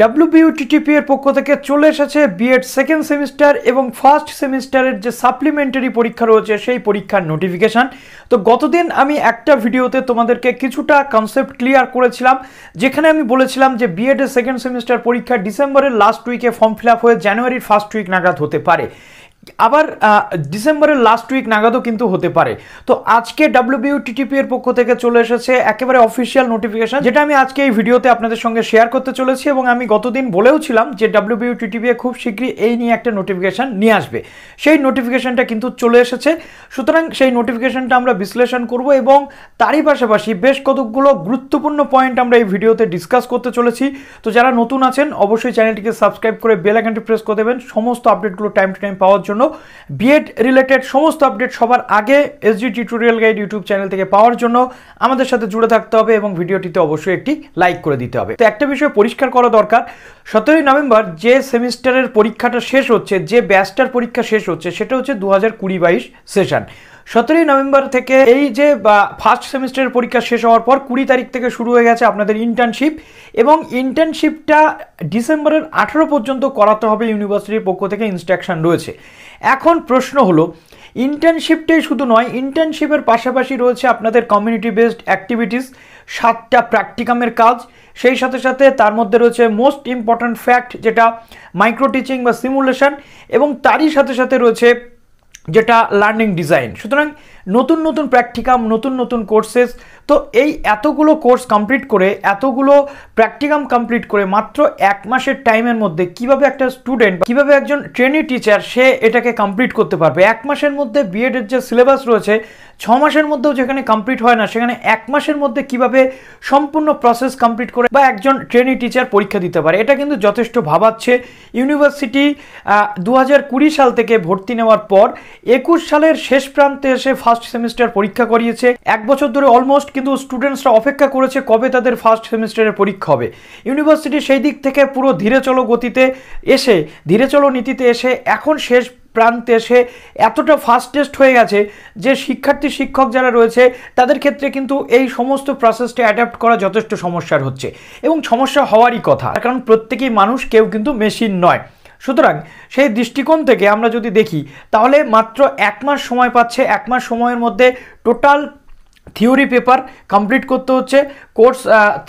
ডাব্লিউবিউটিপি এর পক্ষ থেকে চলে এসেছে বিএড সেকেন্ড সেমিস্টার এবং ফার্স্ট সেমিস্টারের যে সাপ্লিমেন্টারি পরীক্ষা রয়েছে সেই পরীক্ষার নোটিফিকেশান তো গতদিন আমি একটা ভিডিওতে তোমাদেরকে কিছুটা কনসেপ্ট ক্লিয়ার করেছিলাম যেখানে আমি বলেছিলাম যে বিএড এর সেকেন্ড সেমিস্টার পরীক্ষা ডিসেম্বরের লাস্ট উইকে ফর্ম ফিল আপ হয়ে জানুয়ারির ফার্স্ট উইক নাগাদ হতে পারে আবার ডিসেম্বরের লাস্ট উইক নাগাদও কিন্তু হতে পারে তো আজকে টিটিপি এর পক্ষ থেকে চলে এসেছে একেবারে অফিসিয়াল নোটিফিকেশন যেটা আমি আজকে এই ভিডিওতে আপনাদের সঙ্গে শেয়ার করতে চলেছি এবং আমি গতদিন বলেও ছিলাম যে ডাব্লিউবিউটিটিপি খুব শীঘ্রই এই নিয়ে একটা নোটিফিকেশন নিয়ে আসবে সেই নোটিফিকেশনটা কিন্তু চলে এসেছে সুতরাং সেই নোটিফিকেশনটা আমরা বিশ্লেষণ করব এবং তারই পাশাপাশি বেশ কতকগুলো গুরুত্বপূর্ণ পয়েন্ট আমরা এই ভিডিওতে ডিসকাস করতে চলেছি তো যারা নতুন আছেন অবশ্যই চ্যানেলটিকে সাবস্ক্রাইব করে বেল আইকনটি প্রেস করে দেবেন সমস্ত আপডেটগুলো টাইম টু টাইম পাওয়ার জন্য বিএড রিলেটেড সমস্ত আপডেট সবার আগে SG tutorial guide YouTube channel থেকে পাওয়ার জন্য আমাদের সাথে জুড়ে থাকতে হবে এবং ভিডিওটিতে অবশ্যই একটি লাইক করে দিতে হবে তো একটা বিষয় পরিষ্কার করা দরকার সতেরোই নভেম্বর যে সেমিস্টারের পরীক্ষাটা শেষ হচ্ছে যে ব্যাচটার পরীক্ষা শেষ হচ্ছে সেটা হচ্ছে দু হাজার কুড়ি বাইশ সেশন সতেরোই নভেম্বর থেকে এই যে ফার্স্ট সেমিস্টারের পরীক্ষা শেষ হওয়ার পর কুড়ি তারিখ থেকে শুরু হয়ে গেছে আপনাদের ইন্টার্নশিপ এবং ইন্টার্নশিপটা ডিসেম্বরের আঠেরো পর্যন্ত করাতে হবে ইউনিভার্সিটির পক্ষ থেকে ইনস্ট্রাকশান রয়েছে এখন প্রশ্ন হলো ইন্টার্নশিপটাই শুধু নয় ইন্টার্নশিপের পাশাপাশি রয়েছে আপনাদের কমিউনিটি বেসড অ্যাক্টিভিটিস সাতটা প্র্যাকটিকামের কাজ সেই সাথে সাথে তার মধ্যে রয়েছে মোস্ট ইম্পর্ট্যান্ট ফ্যাক্ট যেটা মাইক্রো টিচিং বা সিমুলেশন এবং তারই সাথে সাথে রয়েছে যেটা লার্নিং ডিজাইন সুতরাং নতুন নতুন প্র্যাকটিকাম নতুন নতুন কোর্সেস তো এই এতগুলো কোর্স কমপ্লিট করে এতগুলো প্র্যাকটিকাম কমপ্লিট করে মাত্র এক মাসের টাইমের মধ্যে কিভাবে একটা স্টুডেন্ট কিভাবে একজন ট্রেনি টিচার সে এটাকে কমপ্লিট করতে পারবে এক মাসের মধ্যে বিএডের যে সিলেবাস রয়েছে ছ মাসের মধ্যেও যেখানে কমপ্লিট হয় না সেখানে এক মাসের মধ্যে কিভাবে সম্পূর্ণ প্রসেস কমপ্লিট করে বা একজন ট্রেনি টিচার পরীক্ষা দিতে পারে এটা কিন্তু যথেষ্ট ভাবাচ্ছে ইউনিভার্সিটি দু সাল থেকে ভর্তি নেওয়ার পর একুশ সালের শেষ প্রান্তে এসে ফার্স্ট সেমিস্টার পরীক্ষা করিয়েছে এক বছর ধরে অলমোস্ট কিন্তু স্টুডেন্টসরা অপেক্ষা করেছে কবে তাদের ফার্স্ট সেমিস্টারের পরীক্ষা হবে ইউনিভার্সিটি সেই দিক থেকে পুরো ধীরে চলো গতিতে এসে ধীরে চলো নীতিতে এসে এখন শেষ প্রান্তে সে এতটা ফাস্টেস্ট হয়ে গেছে যে শিক্ষার্থী শিক্ষক যারা রয়েছে তাদের ক্ষেত্রে কিন্তু এই সমস্ত প্রসেসটা অ্যাডাপ্ট করা যথেষ্ট সমস্যার হচ্ছে এবং সমস্যা হওয়ারই কথা কারণ প্রত্যেকেই মানুষ কেউ কিন্তু মেশিন নয় সুতরাং সেই দৃষ্টিকোণ থেকে আমরা যদি দেখি তাহলে মাত্র এক মাস সময় পাচ্ছে এক মাস সময়ের মধ্যে টোটাল থিওরি পেপার কমপ্লিট করতে হচ্ছে কোর্স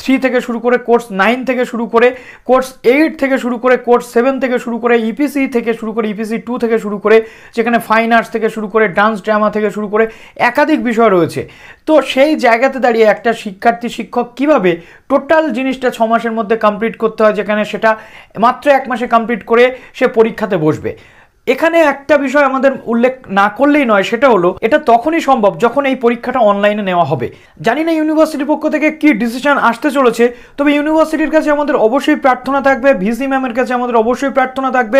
থ্রি থেকে শুরু করে কোর্স নাইন থেকে শুরু করে কোর্স এইট থেকে শুরু করে কোর্স সেভেন থেকে শুরু করে ইপিসি e থেকে শুরু করে ইপিসি e টু থেকে শুরু করে যেখানে ফাইন আর্টস থেকে শুরু করে ডান্স ড্রামা থেকে শুরু করে একাধিক বিষয় রয়েছে তো সেই জায়গাতে দাঁড়িয়ে একটা শিক্ষার্থী শিক্ষক কিভাবে টোটাল জিনিসটা ছমাসের মধ্যে কমপ্লিট করতে হয় যেখানে সেটা মাত্র এক মাসে কমপ্লিট করে সে পরীক্ষাতে বসবে এখানে একটা বিষয় আমাদের উল্লেখ না করলেই নয় সেটা হলো এটা তখনই সম্ভব যখন এই পরীক্ষাটা অনলাইনে নেওয়া হবে জানি না ইউনিভার্সিটির পক্ষ থেকে কি ডিসিশন আসতে চলেছে তবে ইউনিভার্সিটির কাছে আমাদের অবশ্যই প্রার্থনা থাকবে ভিসি ম্যামের কাছে আমাদের অবশ্যই প্রার্থনা থাকবে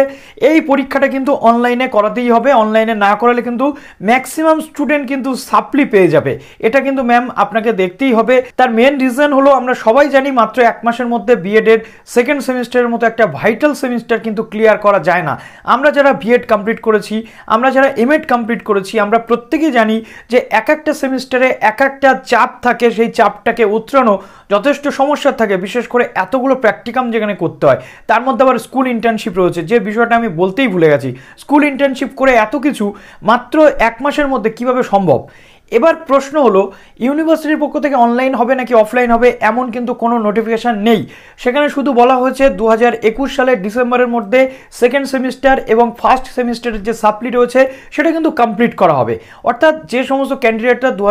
এই পরীক্ষাটা কিন্তু অনলাইনে করাতেই হবে অনলাইনে না করালে কিন্তু ম্যাক্সিমাম স্টুডেন্ট কিন্তু সাপ্লি পেয়ে যাবে এটা কিন্তু ম্যাম আপনাকে দেখতেই হবে তার মেন রিজন হলো আমরা সবাই জানি মাত্র এক মাসের মধ্যে বিএড এর সেকেন্ড সেমিস্টারের মতো একটা ভাইটাল সেমিস্টার কিন্তু ক্লিয়ার করা যায় না আমরা যারা বিএড কমপ্লিট করেছি আমরা যারা এমএড কমপ্লিট করেছি আমরা প্রত্যেকেই জানি যে এক একটা সেমিস্টারে এক একটা চাপ থাকে সেই চাপটাকে উতরানো যথেষ্ট সমস্যা থাকে বিশেষ করে এতগুলো প্র্যাকটিকাম যেখানে করতে হয় তার মধ্যে আবার স্কুল ইন্টার্নশিপ রয়েছে যে বিষয়টা আমি বলতেই ভুলে গেছি স্কুল ইন্টার্নশিপ করে এত কিছু মাত্র এক মাসের মধ্যে কিভাবে সম্ভব এবার প্রশ্ন হলো ইউনিভার্সিটির পক্ষ থেকে অনলাইন হবে নাকি অফলাইন হবে এমন কিন্তু কোনো নোটিফিকেশান নেই সেখানে শুধু বলা হয়েছে দু সালের ডিসেম্বরের মধ্যে সেকেন্ড সেমিস্টার এবং ফার্স্ট সেমিস্টারের যে সাপ্লি রয়েছে সেটা কিন্তু কমপ্লিট করা হবে অর্থাৎ যে সমস্ত ক্যান্ডিডেটরা দু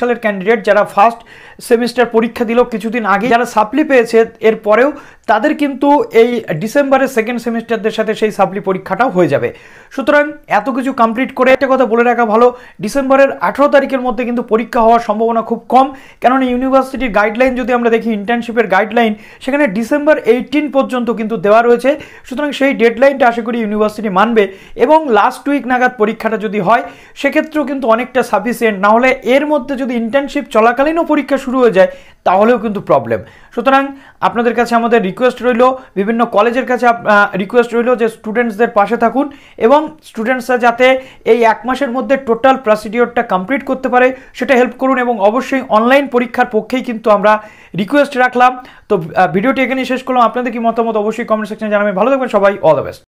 সালের ক্যান্ডিডেট যারা ফার্স্ট সেমিস্টার পরীক্ষা দিল কিছুদিন আগে যারা সাপ্লি পেয়েছে এরপরেও তাদের কিন্তু এই ডিসেম্বরের সেকেন্ড সেমিস্টারদের সাথে সেই সাপ্লি পরীক্ষাটাও হয়ে যাবে সুতরাং এত কিছু কমপ্লিট করে একটা কথা বলে রাখা ভালো ডিসেম্বরের আঠেরো তারিখের মধ্যে কিন্তু পরীক্ষা হওয়ার সম্ভাবনা খুব কম কেননা ইউনিভার্সিটির গাইডলাইন যদি আমরা দেখি ইন্টার্নশিপের গাইডলাইন সেখানে ডিসেম্বর এইটিন পর্যন্ত কিন্তু দেওয়া রয়েছে সুতরাং সেই ডেডলাইনটা আশা করি ইউনিভার্সিটি মানবে এবং লাস্ট উইক নাগাদ পরীক্ষাটা যদি হয় সেক্ষেত্রেও কিন্তু অনেকটা সাফিসিয়েন্ট নাহলে এর মধ্যে যদি ইন্টার্নশিপ চলাকালীনও পরীক্ষা শুরু হয়ে যায় তাহলেও কিন্তু প্রবলেম সুতরাং আপনাদের কাছে আমাদের রিকোয়েস্ট রইল বিভিন্ন কলেজের কাছে রিকোয়েস্ট রইল যে স্টুডেন্টসদের পাশে থাকুন এবং স্টুডেন্টসরা যাতে এই এক মাসের মধ্যে টোটাল প্রসিডিওরটা কমপ্লিট করতে পারে সেটা হেল্প করুন এবং অবশ্যই অনলাইন পরীক্ষার পক্ষেই কিন্তু আমরা রিকোয়েস্ট রাখলাম তো ভিডিওটি এখানেই শেষ করলাম আপনাদের কি মতামত অবশ্যই কমেন্ট সেকশনে জানাবেন ভালো থাকবেন সবাই অল দ্য বেস্ট